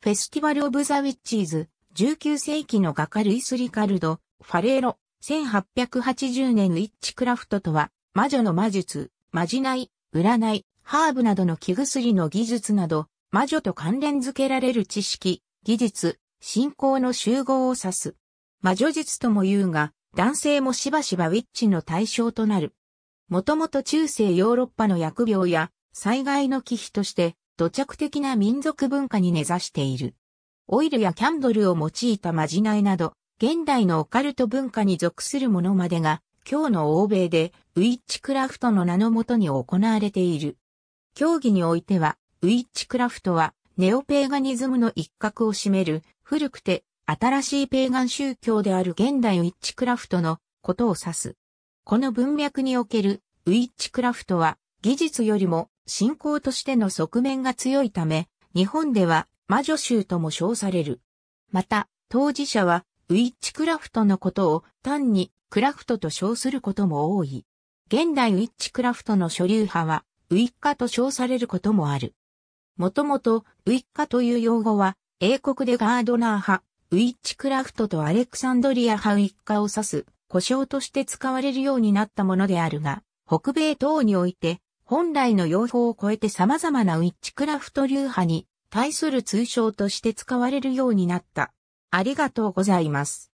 フェスティバル・オブ・ザ・ウィッチーズ、19世紀の画家ルイス・リカルド、ファレーロ、1880年ウィッチクラフトとは、魔女の魔術、まじない、占い、ハーブなどの木薬の技術など、魔女と関連づけられる知識、技術、信仰の集合を指す。魔女術とも言うが、男性もしばしばウィッチの対象となる。もともと中世ヨーロッパの薬病や災害の忌避として土着的な民族文化に根ざしている。オイルやキャンドルを用いたまじないなど、現代のオカルト文化に属するものまでが、今日の欧米でウィッチクラフトの名のもとに行われている。競技においては、ウィッチクラフトはネオペーガニズムの一角を占める古くて新しいペーガン宗教である現代ウィッチクラフトのことを指す。この文脈におけるウィッチクラフトは技術よりも信仰としての側面が強いため、日本では魔女宗とも称される。また、当事者はウィッチクラフトのことを単にクラフトと称することも多い。現代ウィッチクラフトの所流派はウィッカと称されることもある。もともとウィッカという用語は英国でガードナー派、ウィッチクラフトとアレクサンドリア派ウィッカを指す、故障として使われるようになったものであるが、北米等において本来の用法を超えて様々なウィッチクラフト流派に対する通称として使われるようになった。ありがとうございます。